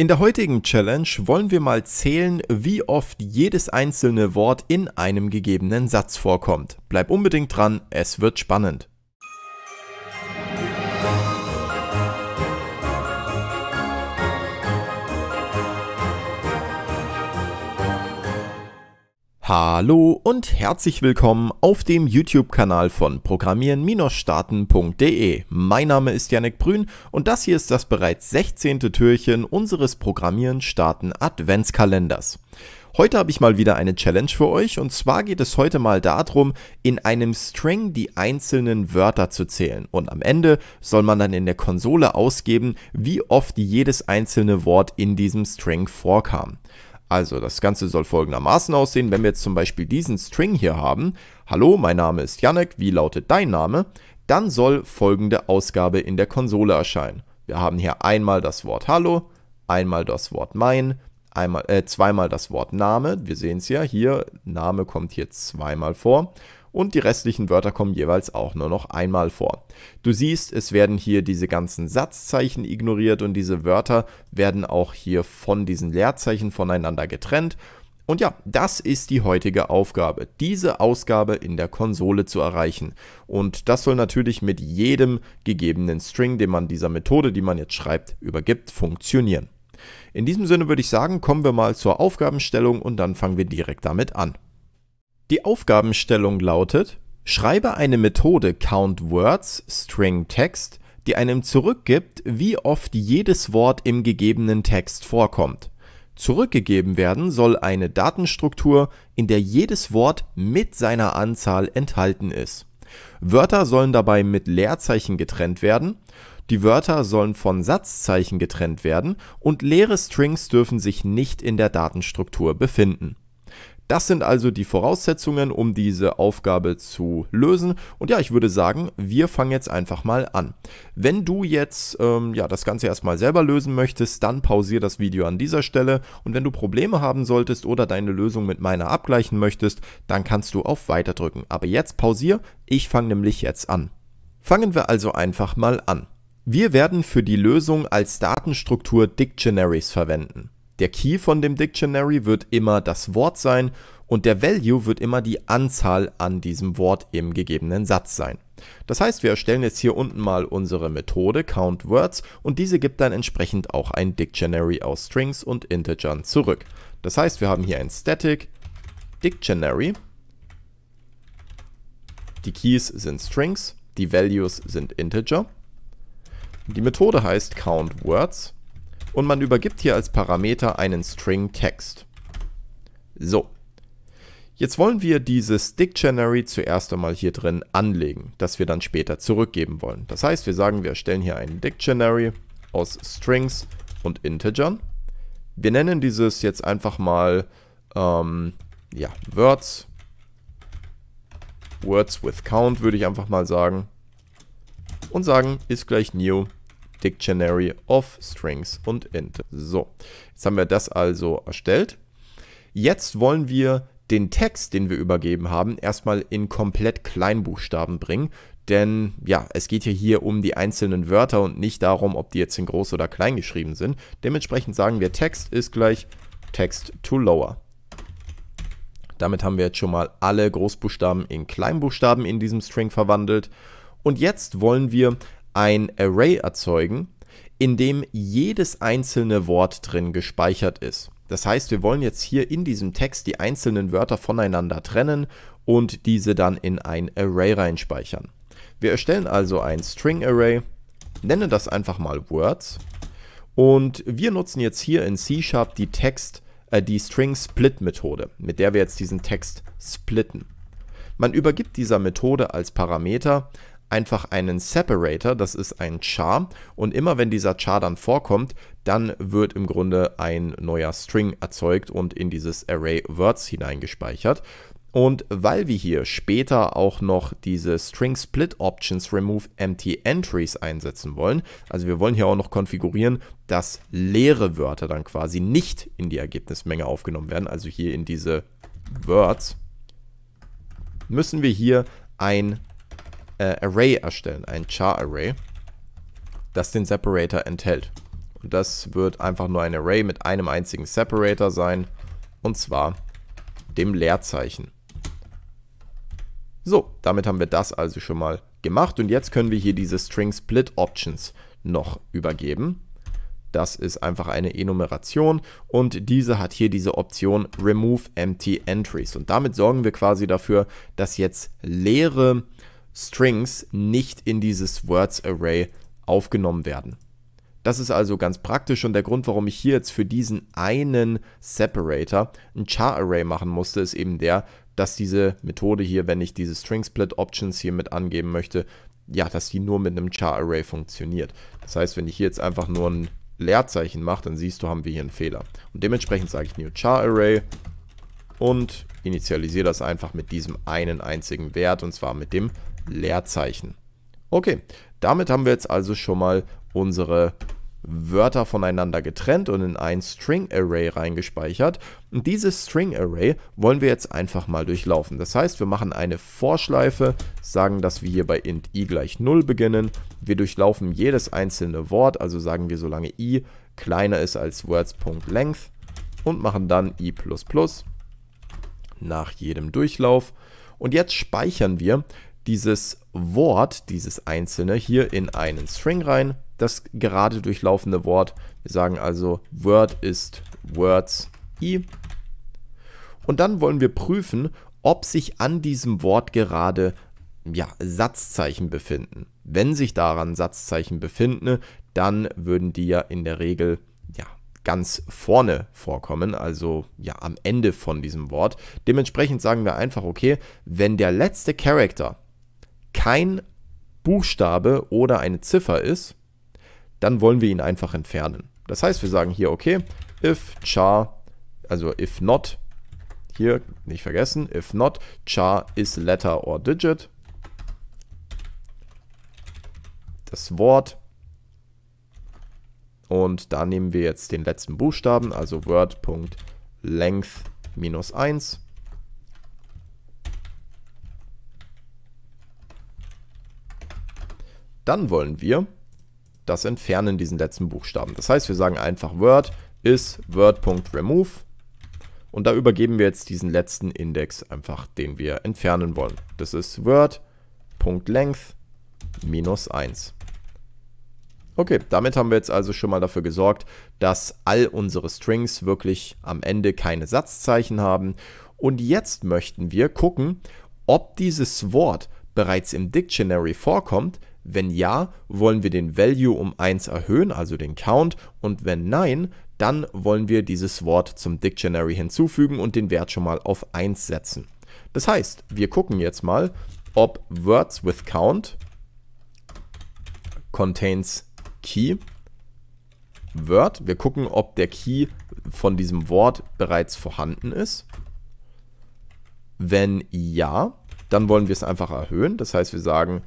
In der heutigen Challenge wollen wir mal zählen, wie oft jedes einzelne Wort in einem gegebenen Satz vorkommt. Bleib unbedingt dran, es wird spannend. Hallo und herzlich willkommen auf dem YouTube-Kanal von Programmieren-Starten.de. Mein Name ist Yannick Brün und das hier ist das bereits 16. Türchen unseres Programmieren-Starten-Adventskalenders. Heute habe ich mal wieder eine Challenge für euch und zwar geht es heute mal darum, in einem String die einzelnen Wörter zu zählen und am Ende soll man dann in der Konsole ausgeben, wie oft jedes einzelne Wort in diesem String vorkam. Also das Ganze soll folgendermaßen aussehen, wenn wir jetzt zum Beispiel diesen String hier haben, Hallo, mein Name ist Janek, wie lautet dein Name? Dann soll folgende Ausgabe in der Konsole erscheinen. Wir haben hier einmal das Wort Hallo, einmal das Wort Mein, einmal, äh, zweimal das Wort Name, wir sehen es ja hier, Name kommt hier zweimal vor und die restlichen Wörter kommen jeweils auch nur noch einmal vor. Du siehst, es werden hier diese ganzen Satzzeichen ignoriert und diese Wörter werden auch hier von diesen Leerzeichen voneinander getrennt. Und ja, das ist die heutige Aufgabe, diese Ausgabe in der Konsole zu erreichen. Und das soll natürlich mit jedem gegebenen String, den man dieser Methode, die man jetzt schreibt, übergibt, funktionieren. In diesem Sinne würde ich sagen, kommen wir mal zur Aufgabenstellung und dann fangen wir direkt damit an. Die Aufgabenstellung lautet: Schreibe eine Methode countWords (String Text), die einem zurückgibt, wie oft jedes Wort im gegebenen Text vorkommt. Zurückgegeben werden soll eine Datenstruktur, in der jedes Wort mit seiner Anzahl enthalten ist. Wörter sollen dabei mit Leerzeichen getrennt werden, die Wörter sollen von Satzzeichen getrennt werden und leere Strings dürfen sich nicht in der Datenstruktur befinden das sind also die Voraussetzungen, um diese Aufgabe zu lösen. Und ja, ich würde sagen, wir fangen jetzt einfach mal an. Wenn du jetzt ähm, ja, das Ganze erstmal selber lösen möchtest, dann pausiere das Video an dieser Stelle. Und wenn du Probleme haben solltest oder deine Lösung mit meiner abgleichen möchtest, dann kannst du auf Weiter drücken. Aber jetzt pausier, ich fange nämlich jetzt an. Fangen wir also einfach mal an. Wir werden für die Lösung als Datenstruktur Dictionaries verwenden. Der Key von dem Dictionary wird immer das Wort sein und der Value wird immer die Anzahl an diesem Wort im gegebenen Satz sein. Das heißt, wir erstellen jetzt hier unten mal unsere Methode countWords und diese gibt dann entsprechend auch ein Dictionary aus Strings und Integern zurück. Das heißt, wir haben hier ein static Dictionary. Die Keys sind Strings, die Values sind Integer. Die Methode heißt countWords und man übergibt hier als Parameter einen String Text. So, Jetzt wollen wir dieses Dictionary zuerst einmal hier drin anlegen, das wir dann später zurückgeben wollen. Das heißt, wir sagen, wir erstellen hier ein Dictionary aus Strings und Integern. Wir nennen dieses jetzt einfach mal ähm, ja, Words. Words with Count würde ich einfach mal sagen. Und sagen ist gleich New Dictionary of Strings und Int. So, jetzt haben wir das also erstellt. Jetzt wollen wir den Text, den wir übergeben haben, erstmal in komplett Kleinbuchstaben bringen. Denn ja, es geht ja hier um die einzelnen Wörter und nicht darum, ob die jetzt in groß oder klein geschrieben sind. Dementsprechend sagen wir, Text ist gleich Text to Lower. Damit haben wir jetzt schon mal alle Großbuchstaben in Kleinbuchstaben in diesem String verwandelt. Und jetzt wollen wir ein Array erzeugen, in dem jedes einzelne Wort drin gespeichert ist. Das heißt, wir wollen jetzt hier in diesem Text die einzelnen Wörter voneinander trennen und diese dann in ein Array reinspeichern. Wir erstellen also ein String Array, nennen das einfach mal Words und wir nutzen jetzt hier in C Sharp die Text, äh, die String Split Methode, mit der wir jetzt diesen Text splitten. Man übergibt dieser Methode als Parameter einfach einen Separator, das ist ein Char und immer wenn dieser Char dann vorkommt, dann wird im Grunde ein neuer String erzeugt und in dieses Array Words hineingespeichert. Und weil wir hier später auch noch diese String Split Options Remove Empty Entries einsetzen wollen, also wir wollen hier auch noch konfigurieren, dass leere Wörter dann quasi nicht in die Ergebnismenge aufgenommen werden, also hier in diese Words, müssen wir hier ein äh, Array erstellen, ein Char-Array, das den Separator enthält. Und das wird einfach nur ein Array mit einem einzigen Separator sein, und zwar dem Leerzeichen. So, damit haben wir das also schon mal gemacht und jetzt können wir hier diese String Split Options noch übergeben. Das ist einfach eine Enumeration und diese hat hier diese Option Remove Empty Entries. Und damit sorgen wir quasi dafür, dass jetzt leere Strings nicht in dieses Words Array aufgenommen werden. Das ist also ganz praktisch und der Grund, warum ich hier jetzt für diesen einen Separator ein Char Array machen musste, ist eben der, dass diese Methode hier, wenn ich diese String Split Options hier mit angeben möchte, ja, dass die nur mit einem Char Array funktioniert. Das heißt, wenn ich hier jetzt einfach nur ein Leerzeichen mache, dann siehst du, haben wir hier einen Fehler. Und dementsprechend sage ich New Char Array und initialisiere das einfach mit diesem einen einzigen Wert und zwar mit dem Leerzeichen. Okay, damit haben wir jetzt also schon mal unsere Wörter voneinander getrennt und in ein String Array reingespeichert. Und dieses String Array wollen wir jetzt einfach mal durchlaufen. Das heißt, wir machen eine Vorschleife, sagen, dass wir hier bei int i gleich 0 beginnen. Wir durchlaufen jedes einzelne Wort, also sagen wir, solange i kleiner ist als words.length und machen dann i++ nach jedem Durchlauf. Und jetzt speichern wir dieses Wort, dieses einzelne, hier in einen String rein. Das gerade durchlaufende Wort. Wir sagen also, Word ist Words i. Und dann wollen wir prüfen, ob sich an diesem Wort gerade ja, Satzzeichen befinden. Wenn sich daran Satzzeichen befinden, dann würden die ja in der Regel ja, ganz vorne vorkommen, also ja am Ende von diesem Wort. Dementsprechend sagen wir einfach, okay, wenn der letzte Charakter kein Buchstabe oder eine Ziffer ist, dann wollen wir ihn einfach entfernen. Das heißt, wir sagen hier, okay, if char, also if not, hier nicht vergessen, if not, char is letter or digit. Das Wort. Und da nehmen wir jetzt den letzten Buchstaben, also word.length minus 1. Dann wollen wir das entfernen, diesen letzten Buchstaben. Das heißt, wir sagen einfach Word ist Word.remove und da übergeben wir jetzt diesen letzten Index einfach, den wir entfernen wollen. Das ist Word.length minus 1. Okay, damit haben wir jetzt also schon mal dafür gesorgt, dass all unsere Strings wirklich am Ende keine Satzzeichen haben. Und jetzt möchten wir gucken, ob dieses Wort bereits im Dictionary vorkommt, wenn ja, wollen wir den Value um 1 erhöhen, also den Count, und wenn nein, dann wollen wir dieses Wort zum Dictionary hinzufügen und den Wert schon mal auf 1 setzen. Das heißt, wir gucken jetzt mal, ob words with count contains key word. Wir gucken, ob der Key von diesem Wort bereits vorhanden ist. Wenn ja, dann wollen wir es einfach erhöhen. Das heißt, wir sagen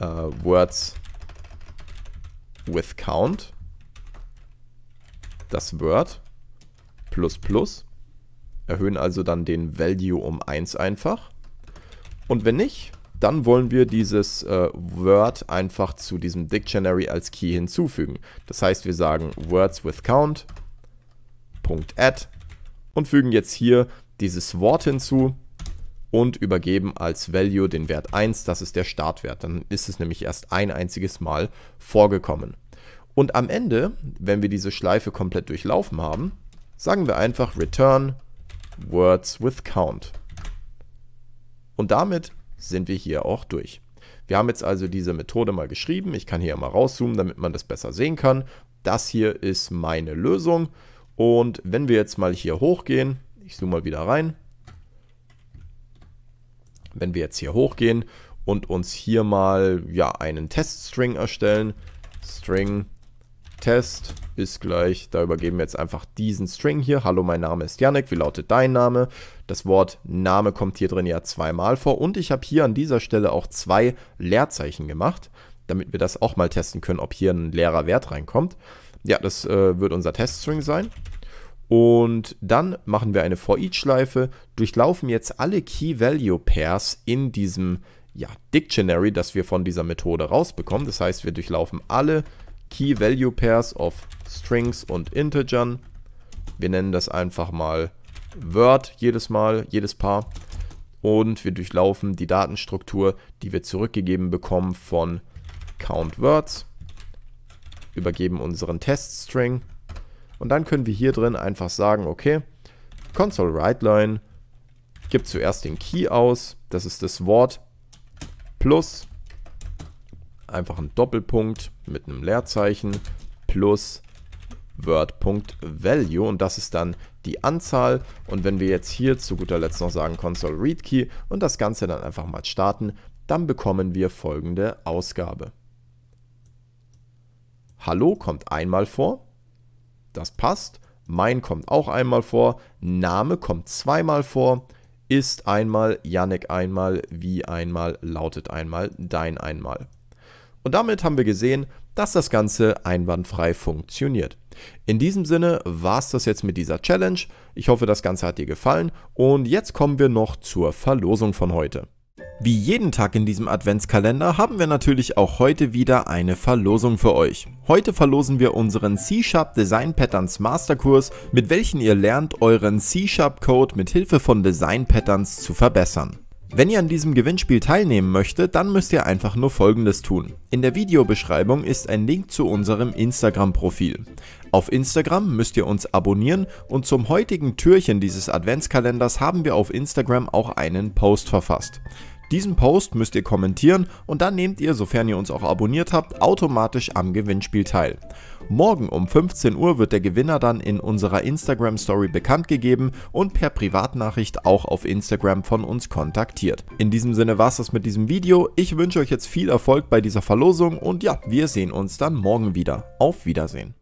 äh, Words with Count, das Word plus plus, erhöhen also dann den Value um 1 einfach. Und wenn nicht, dann wollen wir dieses äh, Word einfach zu diesem Dictionary als Key hinzufügen. Das heißt, wir sagen Words with Count, Punkt add und fügen jetzt hier dieses Wort hinzu und übergeben als Value den Wert 1, das ist der Startwert. Dann ist es nämlich erst ein einziges Mal vorgekommen. Und am Ende, wenn wir diese Schleife komplett durchlaufen haben, sagen wir einfach return words with count. Und damit sind wir hier auch durch. Wir haben jetzt also diese Methode mal geschrieben. Ich kann hier mal rauszoomen, damit man das besser sehen kann. Das hier ist meine Lösung. Und wenn wir jetzt mal hier hochgehen, ich zoome mal wieder rein, wenn wir jetzt hier hochgehen und uns hier mal ja einen Teststring erstellen, String Test ist gleich, da übergeben wir jetzt einfach diesen String hier. Hallo, mein Name ist Yannick, wie lautet dein Name? Das Wort Name kommt hier drin ja zweimal vor und ich habe hier an dieser Stelle auch zwei Leerzeichen gemacht, damit wir das auch mal testen können, ob hier ein leerer Wert reinkommt. Ja, das äh, wird unser Teststring sein. Und dann machen wir eine For-Each-Schleife, durchlaufen jetzt alle Key-Value-Pairs in diesem ja, Dictionary, das wir von dieser Methode rausbekommen. Das heißt, wir durchlaufen alle Key-Value-Pairs of Strings und Integern. Wir nennen das einfach mal Word jedes Mal, jedes Paar. Und wir durchlaufen die Datenstruktur, die wir zurückgegeben bekommen von CountWords. Übergeben unseren Teststring und dann können wir hier drin einfach sagen, okay, console writeline gibt zuerst den Key aus, das ist das Wort plus einfach ein Doppelpunkt mit einem Leerzeichen plus word.value und das ist dann die Anzahl und wenn wir jetzt hier zu guter Letzt noch sagen console read key und das Ganze dann einfach mal starten, dann bekommen wir folgende Ausgabe. Hallo kommt einmal vor, das passt. Mein kommt auch einmal vor, Name kommt zweimal vor, ist einmal, Yannick einmal, wie einmal, lautet einmal, dein einmal. Und damit haben wir gesehen, dass das Ganze einwandfrei funktioniert. In diesem Sinne war es das jetzt mit dieser Challenge. Ich hoffe, das Ganze hat dir gefallen und jetzt kommen wir noch zur Verlosung von heute. Wie jeden Tag in diesem Adventskalender haben wir natürlich auch heute wieder eine Verlosung für euch. Heute verlosen wir unseren C-Sharp Design Patterns Masterkurs, mit welchen ihr lernt, euren C-Sharp Code mit Hilfe von Design Patterns zu verbessern. Wenn ihr an diesem Gewinnspiel teilnehmen möchtet, dann müsst ihr einfach nur folgendes tun. In der Videobeschreibung ist ein Link zu unserem Instagram-Profil. Auf Instagram müsst ihr uns abonnieren und zum heutigen Türchen dieses Adventskalenders haben wir auf Instagram auch einen Post verfasst. Diesen Post müsst ihr kommentieren und dann nehmt ihr, sofern ihr uns auch abonniert habt, automatisch am Gewinnspiel teil. Morgen um 15 Uhr wird der Gewinner dann in unserer Instagram Story bekannt gegeben und per Privatnachricht auch auf Instagram von uns kontaktiert. In diesem Sinne war es das mit diesem Video. Ich wünsche euch jetzt viel Erfolg bei dieser Verlosung und ja, wir sehen uns dann morgen wieder. Auf Wiedersehen.